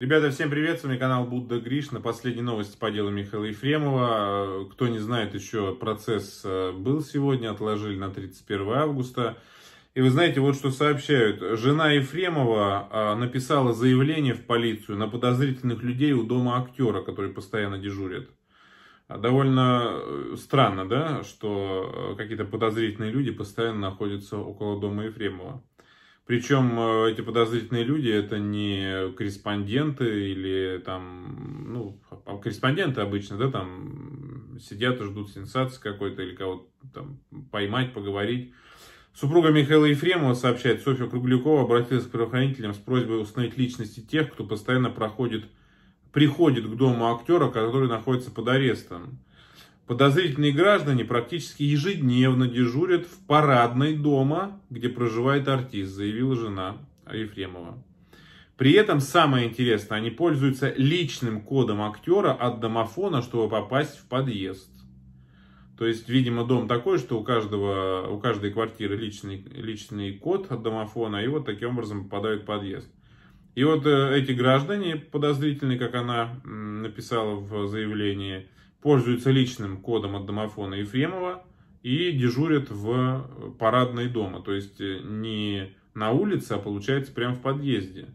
Ребята, всем привет, с вами канал Будда Гриш. На последней новости по делу Михаила Ефремова. Кто не знает, еще процесс э, был сегодня, отложили на 31 августа. И вы знаете, вот что сообщают. Жена Ефремова э, написала заявление в полицию на подозрительных людей у дома актера, который постоянно дежурит. Довольно э, странно, да, что какие-то подозрительные люди постоянно находятся около дома Ефремова. Причем э, эти подозрительные люди это не корреспонденты или там, ну, а корреспонденты обычно, да, там сидят и ждут сенсации какой-то или кого-то там поймать, поговорить. Супруга Михаила Ефремова сообщает, Софья Круглякова обратилась к правоохранителям с просьбой установить личности тех, кто постоянно проходит, приходит к дому актера, который находится под арестом. Подозрительные граждане практически ежедневно дежурят в парадной дома, где проживает артист, заявила жена Ефремова. При этом самое интересное, они пользуются личным кодом актера от домофона, чтобы попасть в подъезд. То есть, видимо, дом такой, что у, каждого, у каждой квартиры личный, личный код от домофона, и вот таким образом попадают в подъезд. И вот э, эти граждане подозрительные, как она написала в заявлении, пользуются личным кодом от домофона Ефремова и дежурят в э, парадной дома. То есть э, не на улице, а получается прямо в подъезде.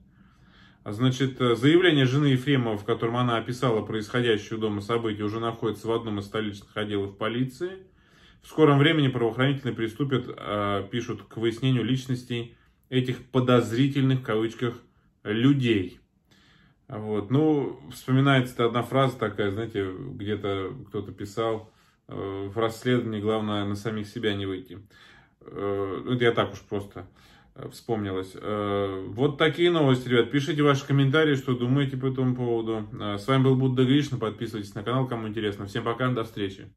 Значит, э, заявление жены Ефремова, в котором она описала происходящее у дома события, уже находится в одном из столичных отделов полиции. В скором времени правоохранительные приступят, пишут, к выяснению личностей этих подозрительных, в кавычках, людей – вот. Ну, вспоминается одна фраза такая, знаете, где-то кто-то писал, э, в расследовании главное на самих себя не выйти. Э, ну, это я так уж просто э, вспомнилось. вот такие новости, ребят. Пишите ваши комментарии, что думаете по этому поводу. С вами был Будда Гришна. Подписывайтесь на канал, кому интересно. Всем пока, до встречи.